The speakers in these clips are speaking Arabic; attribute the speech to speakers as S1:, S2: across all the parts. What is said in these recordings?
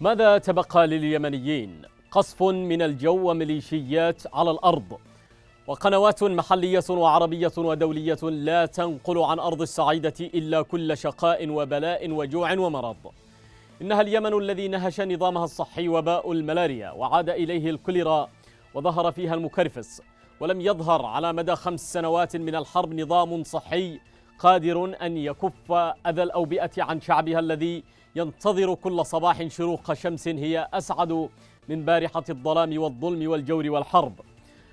S1: ماذا تبقى لليمنيين؟ قصف من الجو وميليشيات على الأرض وقنوات محلية وعربية ودولية لا تنقل عن أرض السعيدة إلا كل شقاء وبلاء وجوع ومرض إنها اليمن الذي نهش نظامها الصحي وباء الملاريا وعاد إليه الكوليرا وظهر فيها المكرفس ولم يظهر على مدى خمس سنوات من الحرب نظام صحي قادر أن يكف أذى الأوبئة عن شعبها الذي ينتظر كل صباح شروق شمس هي أسعد من بارحة الظلام والظلم والجور والحرب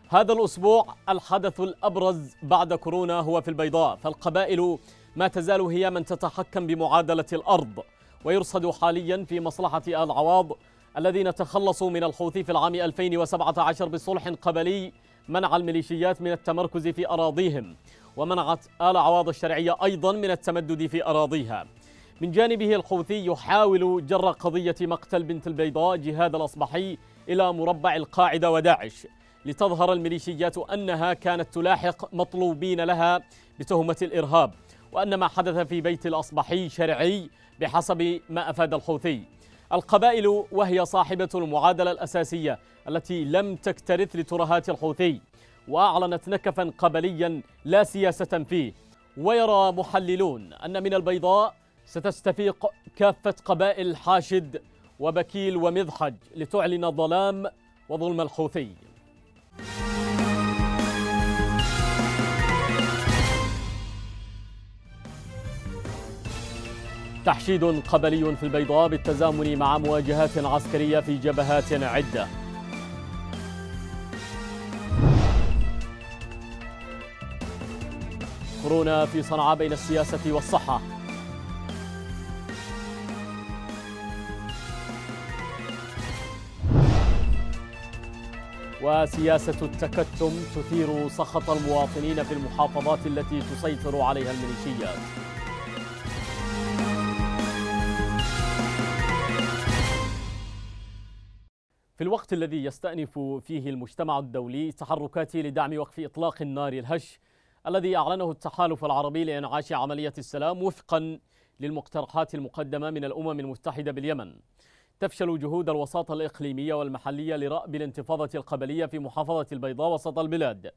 S1: هذا الأسبوع الحدث الأبرز بعد كورونا هو في البيضاء فالقبائل ما تزال هي من تتحكم بمعادلة الأرض ويرصد حاليا في مصلحة آل عواض الذين تخلصوا من الحوثي في العام 2017 بصلح قبلي منع الميليشيات من التمركز في أراضيهم ومنعت آل عواض الشرعية أيضا من التمدد في أراضيها من جانبه الحوثي يحاول جر قضية مقتل بنت البيضاء جهاد الأصبحي إلى مربع القاعدة وداعش لتظهر الميليشيات أنها كانت تلاحق مطلوبين لها بتهمة الإرهاب وأن ما حدث في بيت الأصبحي شرعي بحسب ما أفاد الحوثي القبائل وهي صاحبة المعادلة الأساسية التي لم تكترث لترهات الحوثي وأعلنت نكفا قبليا لا سياسة فيه ويرى محللون أن من البيضاء ستستفيق كافة قبائل حاشد وبكيل ومذحج لتعلن الظلام وظلم الحوثي تحشيد قبلي في البيضاء بالتزامن مع مواجهات عسكرية في جبهات عدة كورونا في صنعاء بين السياسة والصحة وسياسة التكتم تثير سخط المواطنين في المحافظات التي تسيطر عليها الميليشيات في الوقت الذي يستأنف فيه المجتمع الدولي تحركات لدعم وقف إطلاق النار الهش الذي أعلنه التحالف العربي لإنعاش عملية السلام وفقا للمقترحات المقدمة من الأمم المتحدة باليمن تفشل جهود الوساطة الإقليمية والمحلية لرأب الانتفاضة القبلية في محافظة البيضاء وسط البلاد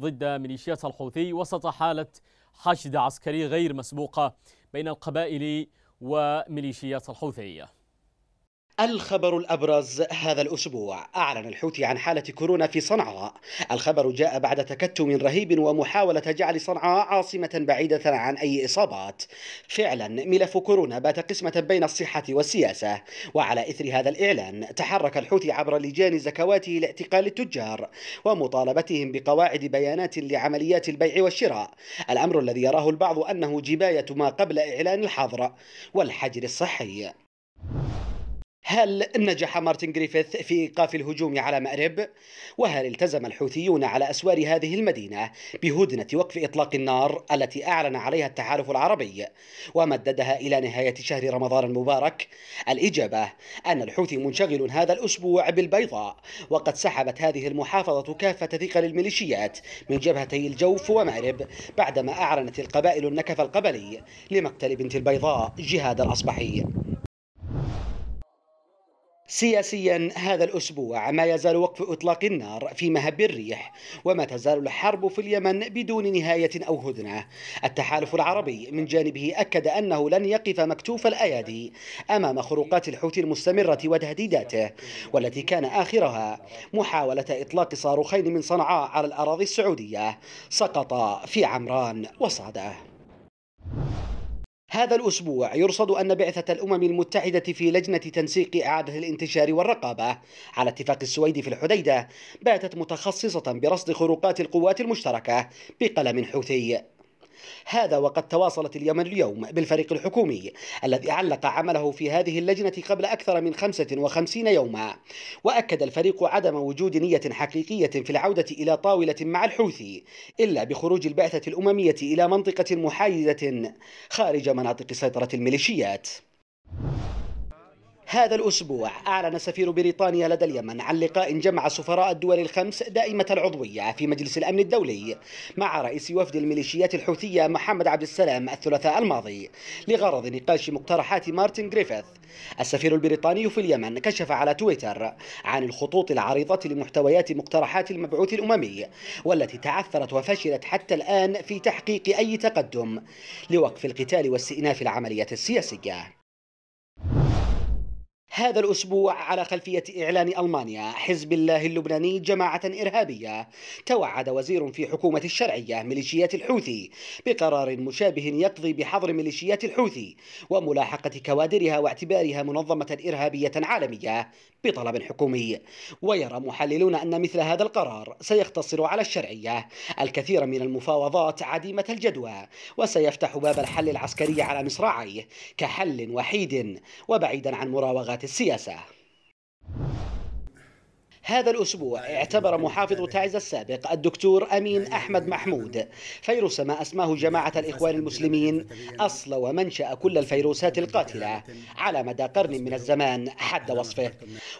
S1: ضد ميليشيات الحوثي وسط حالة حشد عسكري غير مسبوقة بين القبائل وميليشيات الحوثية
S2: الخبر الأبرز هذا الأسبوع أعلن الحوثي عن حالة كورونا في صنعاء الخبر جاء بعد تكتم رهيب ومحاولة جعل صنعاء عاصمة بعيدة عن أي إصابات فعلا ملف كورونا بات قسمة بين الصحة والسياسة وعلى إثر هذا الإعلان تحرك الحوثي عبر لجان زكواته لاعتقال التجار ومطالبتهم بقواعد بيانات لعمليات البيع والشراء الأمر الذي يراه البعض أنه جباية ما قبل إعلان الحظر والحجر الصحي هل نجح مارتن جريفيث في ايقاف الهجوم على مأرب؟ وهل التزم الحوثيون على اسوار هذه المدينه بهدنه وقف اطلاق النار التي اعلن عليها التحالف العربي ومددها الى نهايه شهر رمضان المبارك؟ الاجابه ان الحوثي منشغل هذا الاسبوع بالبيضاء وقد سحبت هذه المحافظه كافه ثقل الميليشيات من جبهتي الجوف ومأرب بعدما اعلنت القبائل النكف القبلي لمقتل بنت البيضاء جهاد الاصبحي. سياسيا هذا الأسبوع ما يزال وقف إطلاق النار في مهب الريح وما تزال الحرب في اليمن بدون نهاية أو هدنة التحالف العربي من جانبه أكد أنه لن يقف مكتوف الأيادي أمام خروقات الحوثي المستمرة وتهديداته والتي كان آخرها محاولة إطلاق صاروخين من صنعاء على الأراضي السعودية سقط في عمران وصعده هذا الأسبوع يرصد أن بعثة الأمم المتحدة في لجنة تنسيق إعادة الانتشار والرقابة على اتفاق السويد في الحديدة باتت متخصصة برصد خروقات القوات المشتركة بقلم حوثي هذا وقد تواصلت اليمن اليوم بالفريق الحكومي الذي علق عمله في هذه اللجنة قبل أكثر من 55 يوما وأكد الفريق عدم وجود نية حقيقية في العودة إلى طاولة مع الحوثي إلا بخروج البعثة الأممية إلى منطقة محايدة خارج مناطق سيطرة الميليشيات هذا الأسبوع أعلن سفير بريطانيا لدى اليمن عن لقاء جمع سفراء الدول الخمس دائمة العضوية في مجلس الأمن الدولي مع رئيس وفد الميليشيات الحوثية محمد عبد السلام الثلاثاء الماضي لغرض نقاش مقترحات مارتن جريفيث السفير البريطاني في اليمن كشف على تويتر عن الخطوط العريضة لمحتويات مقترحات المبعوث الأممي والتي تعثرت وفشلت حتى الآن في تحقيق أي تقدم لوقف القتال واستئناف العمليات السياسية هذا الأسبوع على خلفية إعلان ألمانيا حزب الله اللبناني جماعة إرهابية توعد وزير في حكومة الشرعية ميليشيات الحوثي بقرار مشابه يقضي بحظر ميليشيات الحوثي وملاحقة كوادرها واعتبارها منظمة إرهابية عالمية بطلب حكومي ويرى محللون أن مثل هذا القرار سيختصر على الشرعية الكثير من المفاوضات عديمة الجدوى وسيفتح باب الحل العسكري على مصراعيه كحل وحيد وبعيدا عن مراوغة see ya, sir. هذا الأسبوع اعتبر محافظ تعز السابق الدكتور أمين أحمد محمود فيروس ما أسماه جماعة الإخوان المسلمين أصل ومنشأ كل الفيروسات القاتلة على مدى قرن من الزمان حد وصفه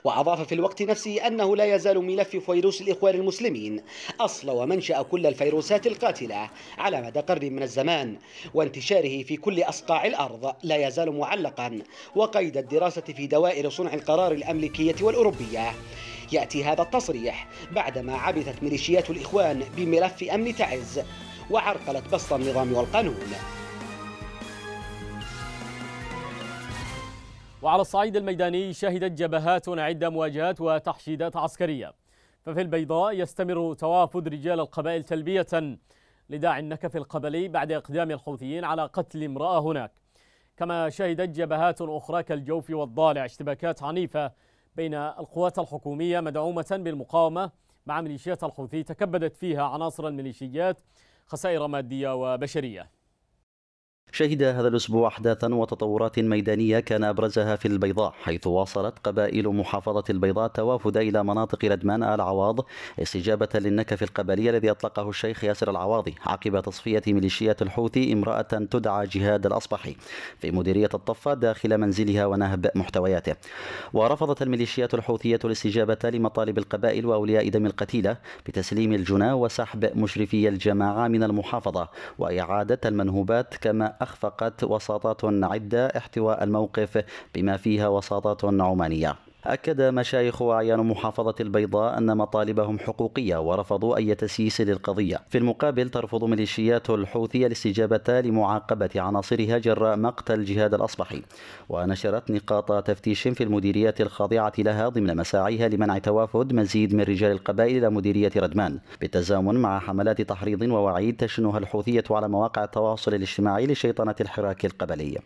S2: وأضاف في الوقت نفسه أنه لا يزال ملف فيروس الإخوان المسلمين أصل ومنشأ كل الفيروسات القاتلة على مدى قرن من الزمان وانتشاره في كل أصقاع الأرض لا يزال معلقا وقيد الدراسة في دوائر صنع القرار الأمريكية والأوروبية يأتي هذا التصريح بعدما عبثت ميليشيات الإخوان بملف أمن تعز وعرقلت بسط النظام والقانون
S1: وعلى الصعيد الميداني شهدت جبهات عدة مواجهات وتحشيدات عسكرية ففي البيضاء يستمر توافد رجال القبائل تلبية لداعي النكف القبلي بعد إقدام الحوثيين على قتل امرأة هناك كما شهدت جبهات أخرى كالجوف والضالع اشتباكات عنيفة بين القوات الحكومية مدعومة بالمقاومة مع ميليشيات الحوثي تكبدت فيها عناصر الميليشيات خسائر مادية وبشرية
S3: شهد هذا الأسبوع أحداثا وتطورات ميدانية كان أبرزها في البيضاء حيث واصلت قبائل محافظة البيضاء توافد إلى مناطق ردمان آل عواض استجابة للنكف القبلي الذي أطلقه الشيخ ياسر العواضي عقب تصفية ميليشيات الحوثي امرأة تدعى جهاد الأصبحي في مديرية الطفة داخل منزلها ونهب محتوياته ورفضت الميليشيات الحوثية الاستجابة لمطالب القبائل وأولياء دم القتيلة بتسليم الجنى وسحب مشرفي الجماعة من المحافظة وإعادة المنهوبات كما أخفقت وساطات عدة احتواء الموقف بما فيها وساطات عمانية أكد مشايخ وأعيان محافظة البيضاء أن مطالبهم حقوقية ورفضوا أي تسييس للقضية في المقابل ترفض ميليشيات الحوثية الاستجابة لمعاقبة عناصرها جراء مقتل جهاد الأصبحي ونشرت نقاط تفتيش في المديريات الخاضعة لها ضمن مساعيها لمنع توافد مزيد من رجال القبائل إلى مديرية ردمان بالتزامن مع حملات تحريض ووعيد تشنها الحوثية على مواقع التواصل الاجتماعي لشيطنة الحراك القبلي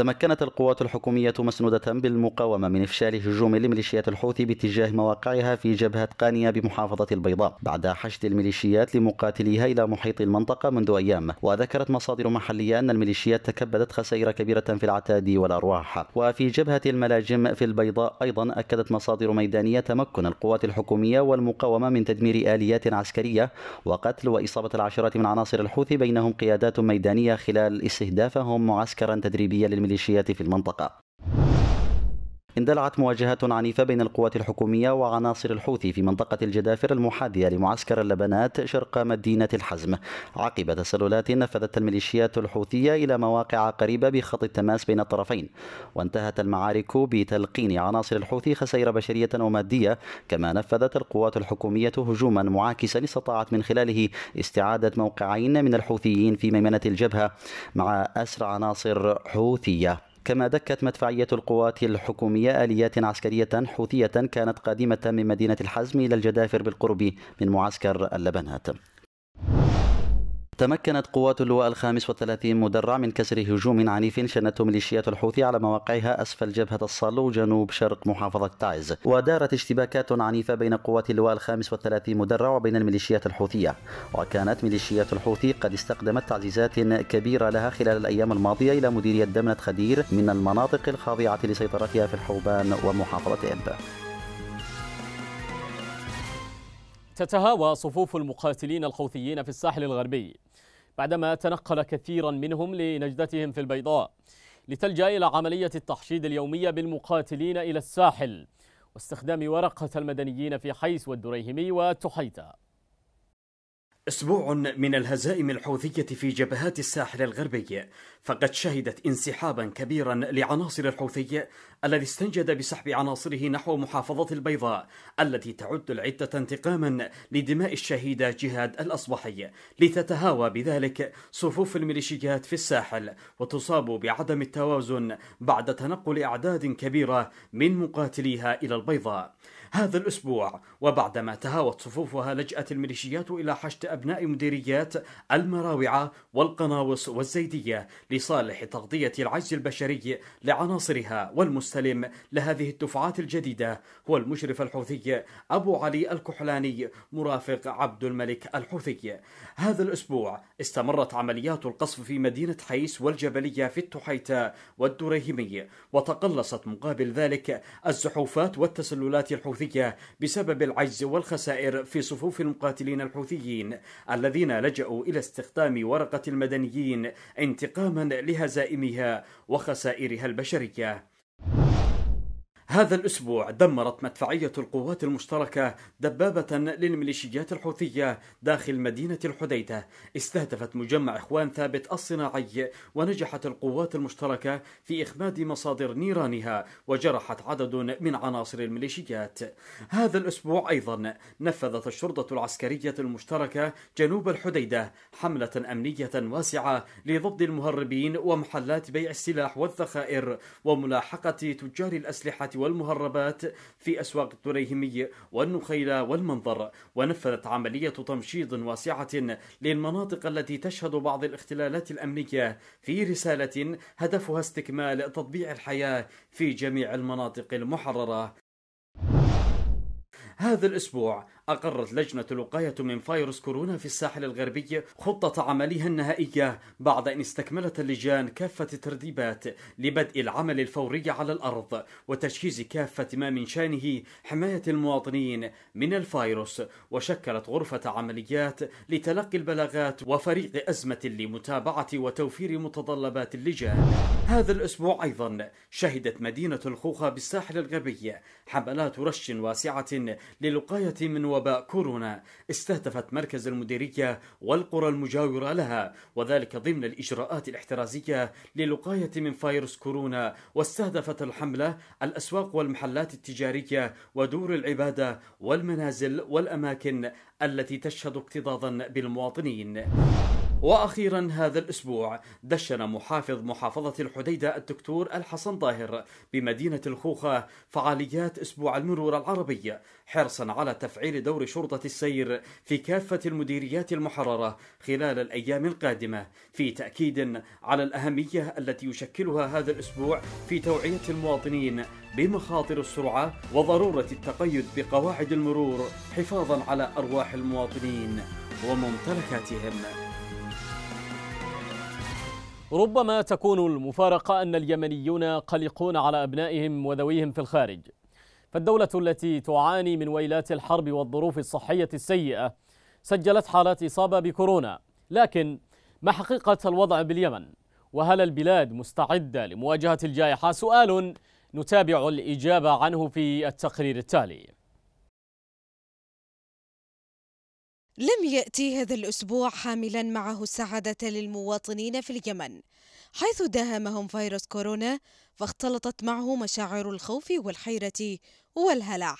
S3: تمكنت القوات الحكومية مسنودة بالمقاومة من إفشال هجوم لميليشيات الحوثي باتجاه مواقعها في جبهة قانية بمحافظة البيضاء بعد حشد الميليشيات لمقاتليها إلى محيط المنطقة منذ أيام وذكرت مصادر محلية أن الميليشيات تكبدت خسائر كبيرة في العتاد والأرواح وفي جبهة الملاجم في البيضاء أيضا أكدت مصادر ميدانية تمكن القوات الحكومية والمقاومة من تدمير آليات عسكرية وقتل وإصابة العشرات من عناصر الحوثي بينهم قيادات ميدانية خلال استهدافهم معسكرا تدريبيا للميليشيات الميليشيات في المنطقة اندلعت مواجهات عنيفة بين القوات الحكومية وعناصر الحوثي في منطقة الجدافر المحاذية لمعسكر اللبنات شرق مدينة الحزم عقب تسللات نفذت الميليشيات الحوثية إلى مواقع قريبة بخط التماس بين الطرفين وانتهت المعارك بتلقين عناصر الحوثي خسائر بشرية ومادية كما نفذت القوات الحكومية هجوما معاكسا استطاعت من خلاله استعادة موقعين من الحوثيين في ميمنة الجبهة مع أسر عناصر حوثية كما دكت مدفعية القوات الحكومية آليات عسكرية حوثية كانت قادمة من مدينة الحزم إلى الجدافر بالقرب من معسكر اللبنات تمكنت قوات اللواء الخامس والثلاثين مدرع من كسر هجوم عنيف شنته ميليشيات الحوثي على مواقعها أسفل جبهة الصالو جنوب شرق محافظة تعز ودارت اشتباكات عنيفة بين قوات اللواء الخامس والثلاثين مدرع وبين الميليشيات الحوثية وكانت ميليشيات الحوثي قد استقدمت تعزيزات كبيرة لها خلال الأيام الماضية إلى مديرية دمنة خدير من المناطق الخاضعة لسيطرتها في الحوبان ومحافظة إب
S1: تتهاوى صفوف المقاتلين الحوثيين في الساحل الغربي بعدما تنقل كثيرا منهم لنجدتهم في البيضاء لتلجأ إلى عملية التحشيد اليومية بالمقاتلين إلى الساحل واستخدام ورقة المدنيين في حيس والدريهمي وتحيتة
S4: أسبوع من الهزائم الحوثية في جبهات الساحل الغربي فقد شهدت انسحابا كبيرا لعناصر الحوثي الذي استنجد بسحب عناصره نحو محافظة البيضاء التي تعد العدة انتقاما لدماء الشهيد جهاد الأصبحي لتتهاوى بذلك صفوف الميليشيات في الساحل وتصاب بعدم التوازن بعد تنقل أعداد كبيرة من مقاتليها إلى البيضاء هذا الأسبوع وبعدما تهاوت صفوفها لجأت الميليشيات إلى حشد أبناء مديريات المراوعة والقناوص والزيدية لصالح تغطية العجز البشري لعناصرها والمستلم لهذه الدفعات الجديدة هو المشرف الحوثي أبو علي الكحلاني مرافق عبد الملك الحوثي هذا الأسبوع استمرت عمليات القصف في مدينة حيس والجبلية في التحيتة والدريهمي وتقلصت مقابل ذلك الزحوفات والتسللات الحوثية الحوثية بسبب العجز والخسائر في صفوف المقاتلين الحوثيين الذين لجأوا إلى استخدام ورقة المدنيين انتقاما لهزائمها وخسائرها البشرية هذا الأسبوع دمرت مدفعية القوات المشتركة دبابة للميليشيات الحوثية داخل مدينة الحديدة استهدفت مجمع إخوان ثابت الصناعي ونجحت القوات المشتركة في إخماد مصادر نيرانها وجرحت عدد من عناصر الميليشيات هذا الأسبوع أيضا نفذت الشرطة العسكرية المشتركة جنوب الحديدة حملة أمنية واسعة لضبط المهربين ومحلات بيع السلاح والذخائر وملاحقة تجار الأسلحة والمهربات في أسواق الدريهمية والنخيلة والمنظر ونفذت عملية تمشيض واسعة للمناطق التي تشهد بعض الاختلالات الأمنية في رسالة هدفها استكمال تطبيع الحياة في جميع المناطق المحررة هذا الأسبوع أقرت لجنة الوقاية من فيروس كورونا في الساحل الغربي خطة عملها النهائية بعد أن استكملت اللجان كافة الترتيبات لبدء العمل الفوري على الأرض وتجهيز كافة ما من شأنه حماية المواطنين من الفيروس وشكلت غرفة عمليات لتلقي البلاغات وفريق أزمة لمتابعة وتوفير متطلبات اللجان هذا الأسبوع أيضا شهدت مدينة الخوخة بالساحل الغربي حملات رش واسعة للوقاية من وباء كورونا استهدفت مركز المديرية والقرى المجاورة لها وذلك ضمن الإجراءات الاحترازية للوقاية من فيروس كورونا واستهدفت الحملة الأسواق والمحلات التجارية ودور العبادة والمنازل والأماكن التي تشهد اكتظاظا بالمواطنين واخيرا هذا الاسبوع دشن محافظ محافظه الحديده الدكتور الحسن طاهر بمدينه الخوخه فعاليات اسبوع المرور العربي حرصا على تفعيل دور شرطه السير في كافه المديريات المحرره خلال الايام القادمه في تاكيد على الاهميه التي يشكلها هذا الاسبوع في توعيه المواطنين بمخاطر السرعه وضروره التقيد بقواعد المرور
S1: حفاظا على ارواح المواطنين وممتلكاتهم ربما تكون المفارقة أن اليمنيون قلقون على أبنائهم وذويهم في الخارج فالدولة التي تعاني من ويلات الحرب والظروف الصحية السيئة سجلت حالات إصابة بكورونا لكن ما حقيقة الوضع باليمن؟ وهل البلاد مستعدة لمواجهة الجائحة؟ سؤال نتابع الإجابة عنه في التقرير التالي
S5: لم يأتي هذا الأسبوع حاملا معه السعادة للمواطنين في اليمن حيث داهمهم فيروس كورونا فاختلطت معه مشاعر الخوف والحيرة والهلع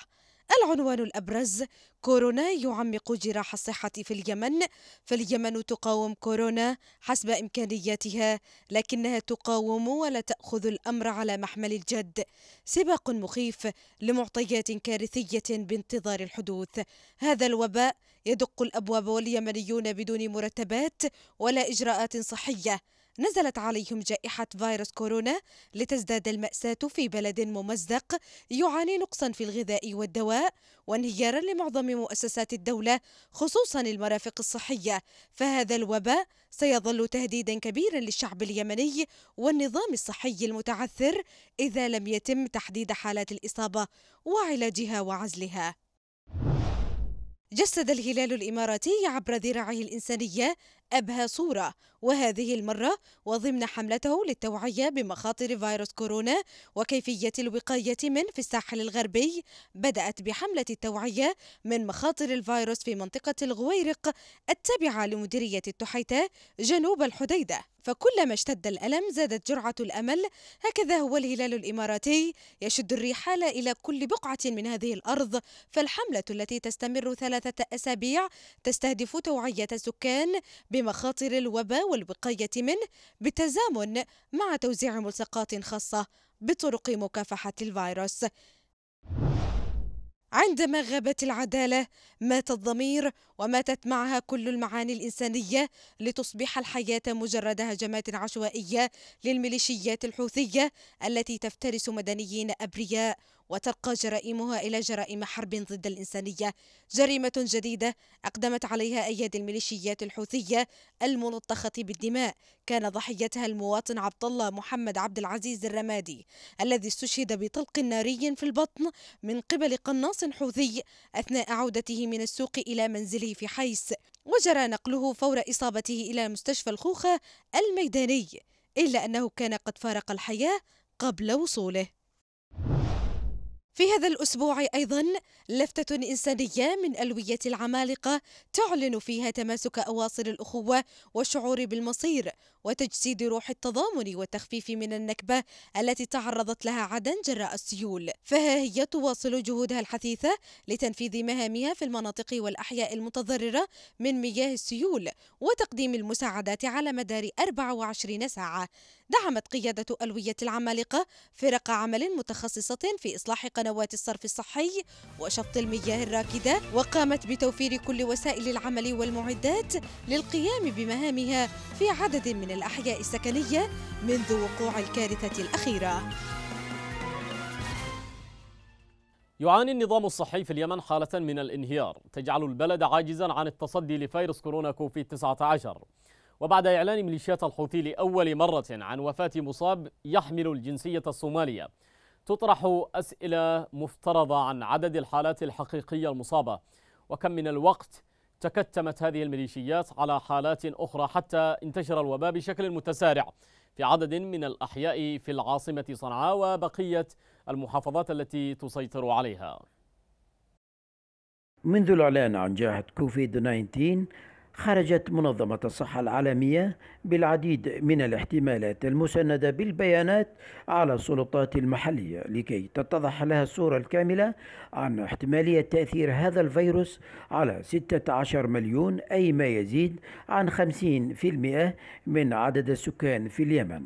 S5: العنوان الأبرز كورونا يعمق جراح الصحة في اليمن فاليمن تقاوم كورونا حسب إمكانياتها لكنها تقاوم ولا تأخذ الأمر على محمل الجد سباق مخيف لمعطيات كارثية بانتظار الحدوث هذا الوباء يدق الأبواب واليمنيون بدون مرتبات ولا إجراءات صحية نزلت عليهم جائحة فيروس كورونا لتزداد المأساة في بلد ممزق يعاني نقصا في الغذاء والدواء وانهيارا لمعظم مؤسسات الدولة خصوصا المرافق الصحية فهذا الوباء سيظل تهديدا كبيرا للشعب اليمني والنظام الصحي المتعثر إذا لم يتم تحديد حالات الإصابة وعلاجها وعزلها جسد الهلال الإماراتي عبر ذراعه الإنسانية أبهى صورة وهذه المرة وضمن حملته للتوعية بمخاطر فيروس كورونا وكيفية الوقاية منه في الساحل الغربي بدأت بحملة التوعية من مخاطر الفيروس في منطقة الغويرق التابعة لمديرية التحيتة جنوب الحديدة فكلما اشتد الألم زادت جرعة الأمل هكذا هو الهلال الإماراتي يشد الرحال إلى كل بقعة من هذه الأرض فالحملة التي تستمر ثلاثة أسابيع تستهدف توعية السكان بمخاطر الوباء والوقاية منه بالتزامن مع توزيع ملصقات خاصة بطرق مكافحة الفيروس عندما غابت العدالة مات الضمير وماتت معها كل المعاني الإنسانية لتصبح الحياة مجرد هجمات عشوائية للميليشيات الحوثية التي تفترس مدنيين أبرياء وترقى جرائمها إلى جرائم حرب ضد الإنسانية جريمة جديدة أقدمت عليها أيادي الميليشيات الحوثية الملطخة بالدماء كان ضحيتها المواطن عبد الله محمد عبد العزيز الرمادي الذي استشهد بطلق ناري في البطن من قبل قناص حوثي أثناء عودته من السوق إلى منزله في حيس وجرى نقله فور إصابته إلى مستشفى الخوخة الميداني إلا أنه كان قد فارق الحياة قبل وصوله في هذا الأسبوع أيضا لفتة إنسانية من ألوية العمالقة تعلن فيها تماسك أواصر الأخوة والشعور بالمصير وتجسيد روح التضامن والتخفيف من النكبة التي تعرضت لها عدن جراء السيول فها هي تواصل جهودها الحثيثة لتنفيذ مهامها في المناطق والأحياء المتضررة من مياه السيول وتقديم المساعدات على مدار 24 ساعة دعمت قيادة ألوية العمالقة فرق عمل متخصصة في إصلاح قنوات الصرف الصحي وشفط المياه الراكدة وقامت بتوفير كل وسائل العمل والمعدات للقيام بمهامها في عدد من الأحياء السكنية منذ وقوع الكارثة الأخيرة
S1: يعاني النظام الصحي في اليمن حالة من الانهيار تجعل البلد عاجزا عن التصدي لفيروس كورونا كوفيد 19 وبعد إعلان ميليشيات الحوثي لأول مرة عن وفاة مصاب يحمل الجنسية الصومالية تطرح أسئلة مفترضة عن عدد الحالات الحقيقية المصابة وكم من الوقت تكتمت هذه الميليشيات على حالات أخرى حتى انتشر الوباء بشكل متسارع في عدد من الأحياء في العاصمة صنعاء وبقية المحافظات التي تسيطر عليها
S6: منذ الإعلان عن جائحة كوفيد 19 خرجت منظمة الصحة العالمية بالعديد من الاحتمالات المسندة بالبيانات على السلطات المحلية لكي تتضح لها الصورة الكاملة عن احتمالية تأثير هذا الفيروس على 16 مليون أي ما يزيد عن 50% من عدد السكان في اليمن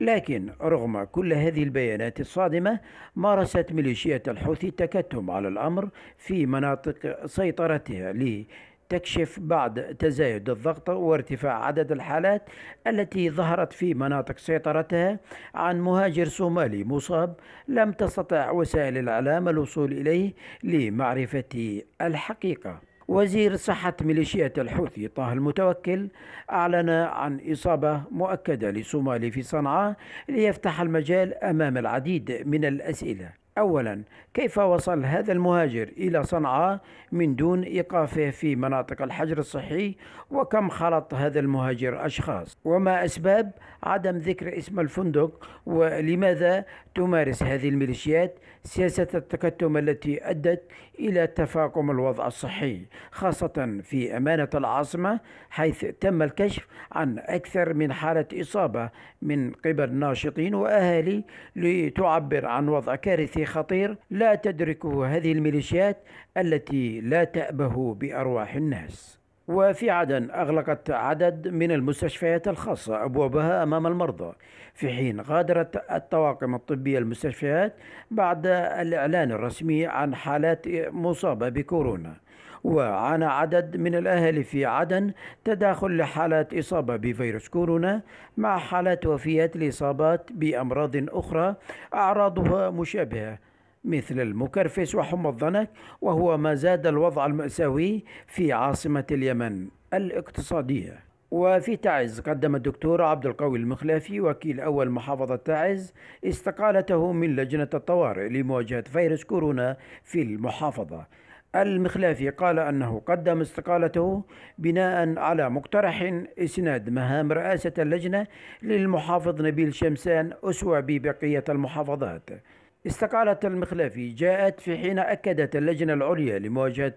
S6: لكن رغم كل هذه البيانات الصادمة مارست ميليشيات الحوثي التكتم على الأمر في مناطق سيطرتها لتنفيذ تكشف بعد تزايد الضغط وارتفاع عدد الحالات التي ظهرت في مناطق سيطرتها عن مهاجر صومالي مصاب لم تستطع وسائل الاعلام الوصول اليه لمعرفه الحقيقه وزير صحة ميليشيا الحوثي طه المتوكل أعلن عن إصابة مؤكدة لصومالي في صنعاء ليفتح المجال أمام العديد من الأسئلة أولا كيف وصل هذا المهاجر إلى صنعاء من دون إيقافه في مناطق الحجر الصحي وكم خلط هذا المهاجر أشخاص وما أسباب عدم ذكر اسم الفندق ولماذا تمارس هذه الميليشيات سياسة التكتم التي أدت إلى تفاقم الوضع الصحي خاصة في أمانة العاصمة حيث تم الكشف عن أكثر من حالة إصابة من قبل ناشطين وأهالي لتعبر عن وضع كارثي خطير لا تدركه هذه الميليشيات التي لا تأبه بأرواح الناس وفي عدن أغلقت عدد من المستشفيات الخاصة أبوابها أمام المرضى في حين غادرت الطواقم الطبية المستشفيات بعد الإعلان الرسمي عن حالات مصابة بكورونا وعانى عدد من الأهالي في عدن تداخل لحالات إصابة بفيروس كورونا مع حالات وفيات لإصابات بأمراض أخرى أعراضها مشابهة مثل المكرفس وحمى الضنك وهو ما زاد الوضع المأساوي في عاصمة اليمن الاقتصادية وفي تعز قدم الدكتور عبد القوي المخلافي وكيل أول محافظة تعز استقالته من لجنة الطوارئ لمواجهة فيروس كورونا في المحافظة المخلافي قال أنه قدم استقالته بناء على مقترح إسناد مهام رئاسة اللجنة للمحافظ نبيل شمسان أسوأ ببقية المحافظات استقالة المخلفي جاءت في حين أكدت اللجنة العليا لمواجهة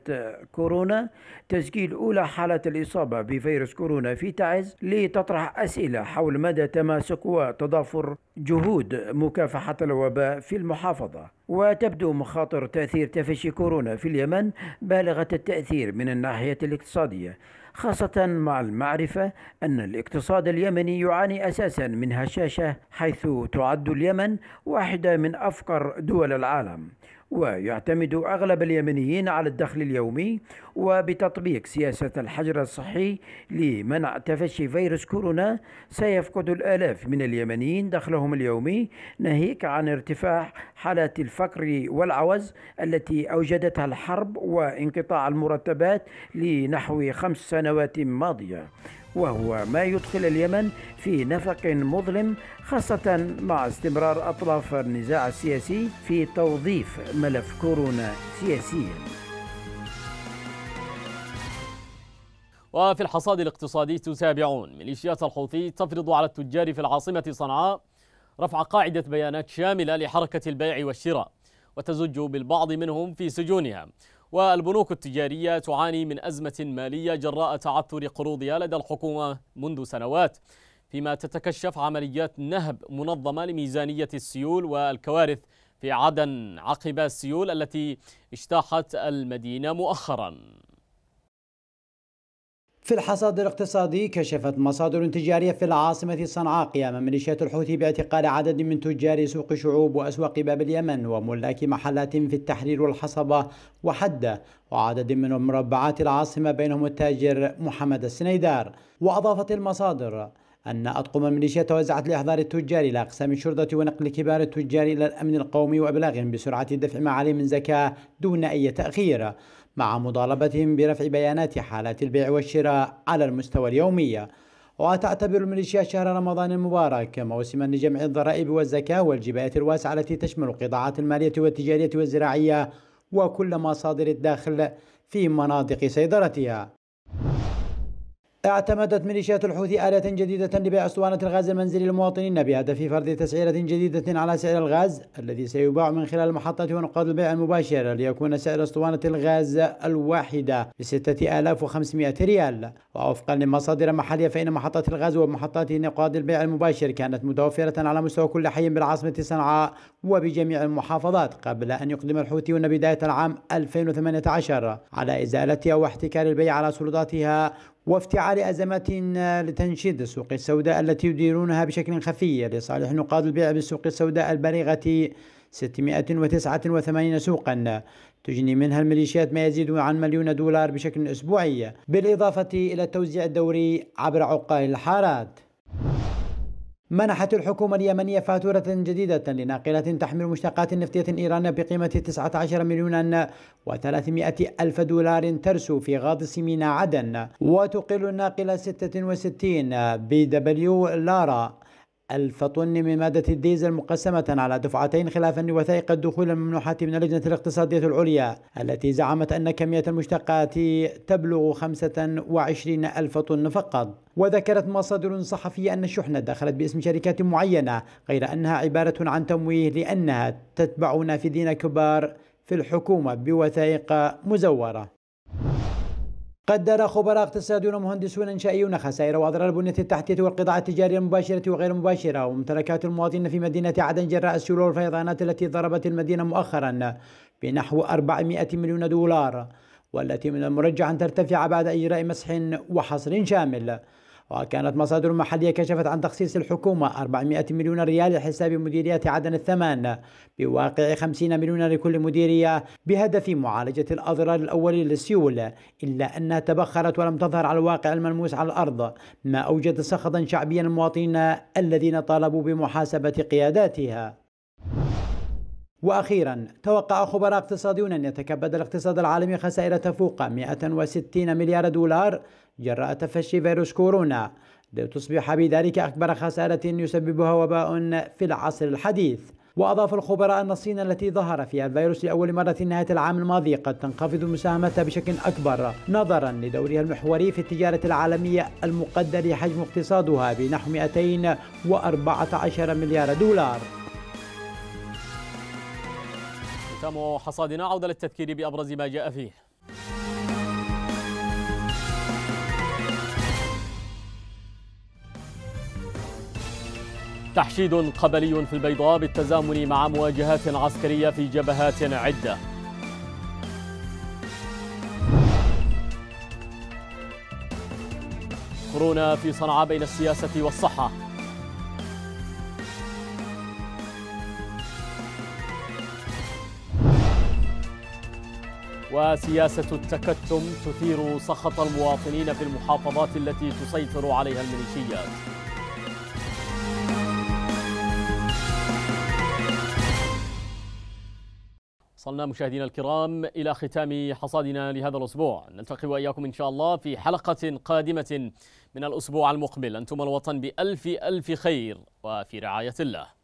S6: كورونا تسجيل أولى حالة الإصابة بفيروس كورونا في تعز لتطرح أسئلة حول مدى تماسك وتضافر جهود مكافحة الوباء في المحافظة وتبدو مخاطر تأثير تفشي كورونا في اليمن بالغة التأثير من الناحية الاقتصادية خاصة مع المعرفة أن الاقتصاد اليمني يعاني أساسا من هشاشة حيث تعد اليمن واحدة من أفقر دول العالم ويعتمد أغلب اليمنيين على الدخل اليومي وبتطبيق سياسة الحجر الصحي لمنع تفشي فيروس كورونا سيفقد الآلاف من اليمنيين دخلهم اليومي ناهيك عن ارتفاع حالات الفقر والعوز التي أوجدتها الحرب وانقطاع المرتبات لنحو خمس سنوات ماضية وهو ما يدخل اليمن في نفق مظلم خاصة مع استمرار أطراف النزاع السياسي
S1: في توظيف
S6: ملف كورونا سياسيا
S1: وفي الحصاد الاقتصادي تتابعون ميليشيات الحوثي تفرض على التجار في العاصمة صنعاء رفع قاعدة بيانات شاملة لحركة البيع والشراء وتزج بالبعض منهم في سجونها والبنوك التجارية تعاني من أزمة مالية جراء تعثر قروضها لدى الحكومة منذ سنوات فيما تتكشف عمليات نهب منظمة لميزانية السيول والكوارث في عدن عقب السيول التي اجتاحت المدينة مؤخراً
S7: في الحصاد الاقتصادي كشفت مصادر تجارية في العاصمة صنعاء قيام ميليشيات الحوثي باعتقال عدد من تجار سوق شعوب وأسواق باب اليمن وملاك محلات في التحرير والحصبة وحدة وعدد من مربعات العاصمة بينهم التاجر محمد السنيدار وأضافت المصادر أن أطقم الميليشيا توزعت لإحضار التجار إلى أقسام الشرطة ونقل كبار التجار إلى الأمن القومي وإبلاغهم بسرعة دفع ما عليه من زكاة دون أي تأخير مع مطالبتهم برفع بيانات حالات البيع والشراء على المستوى اليومي وتعتبر الميليشيا شهر رمضان المبارك موسما لجمع الضرائب والزكاة والجبايات الواسعة التي تشمل القطاعات المالية والتجارية والزراعية وكل مصادر الداخل في مناطق سيطرتها اعتمدت ميليشيات الحوثي آلة جديدة لبيع أسطوانة الغاز المنزلي للمواطنين بهدف فرض تسعيرة جديدة على سعر الغاز الذي سيباع من خلال المحطة ونقاط البيع المباشرة ليكون سعر أسطوانة الغاز الواحدة ب 6500 ريال ووفقا لمصادر محلية فإن محطات الغاز ومحطات نقاط البيع المباشر كانت متوفرة على مستوى كل حي بالعاصمة صنعاء وبجميع المحافظات قبل أن يقدم الحوثيون بداية العام 2018 على إزالتها واحتكار البيع على سلطاتها وافتعال أزمات لتنشيد السوق السوداء التي يديرونها بشكل خفي لصالح نقاد البيع بالسوق السوداء البالغة 689 سوقا تجني منها الميليشيات ما يزيد عن مليون دولار بشكل أسبوعي بالإضافة إلى التوزيع الدوري عبر عقال الحارات منحت الحكومة اليمنية فاتورة جديدة لناقلة تحمل مشتقات نفطية إيرانية بقيمة 19 مليون و300 ألف دولار ترسو في غاضس ميناء عدن وتقل الناقلة 66 بي دبليو لارا ألف طن من مادة الديزل مقسمة على دفعتين خلافا لوثائق الدخول الممنوحة من اللجنة الاقتصادية العليا التي زعمت أن كمية المشتقات تبلغ 25 ألف طن فقط وذكرت مصادر صحفية أن الشحنة دخلت باسم شركات معينة غير أنها عبارة عن تمويه لأنها تتبع نافذين كبار في الحكومة بوثائق مزورة قدر خبراء اقتصاديون ومهندسون انشائيون خسائر واضرار البنية التحتية والقطاع التجاري المباشرة وغير المباشرة وممتلكات المواطنين في مدينة عدن جراء السيول والفيضانات التي ضربت المدينة مؤخرا بنحو 400 مليون دولار والتي من المرجح أن ترتفع بعد إجراء مسح وحصر شامل وكانت مصادر محلية كشفت عن تخصيص الحكومة 400 مليون ريال لحساب مديرية عدن الثمان بواقع 50 مليون لكل مديرية بهدف معالجة الأضرار الأولية للسيول إلا أنها تبخرت ولم تظهر على الواقع الملموس على الأرض ما أوجد سخطا شعبيا المواطنين الذين طالبوا بمحاسبة قياداتها وأخيرا توقع خبراء اقتصاديون أن يتكبد الاقتصاد العالمي خسائر تفوق 160 مليار دولار جراء تفشي فيروس كورونا لتصبح بذلك أكبر خسارة يسببها وباء في العصر الحديث وأضاف الخبراء أن الصين التي ظهر فيها الفيروس لأول مرة نهاية العام الماضي قد تنخفض مساهمتها بشكل أكبر نظرا لدورها المحوري في التجارة العالمية المقدر حجم اقتصادها بنحو 214 مليار دولار
S1: ختام حصادنا عودة للتذكير بأبرز ما جاء فيه تحشيد قبلي في البيضاء بالتزامن مع مواجهات عسكرية في جبهات عدة كورونا في صنعاء بين السياسة والصحة وسياسة التكتم تثير سخط المواطنين في المحافظات التي تسيطر عليها الميليشيات وصلنا مشاهدينا الكرام إلى ختام حصادنا لهذا الأسبوع نلتقي وإياكم إن شاء الله في حلقة قادمة من الأسبوع المقبل أنتم الوطن بألف ألف خير وفي رعاية الله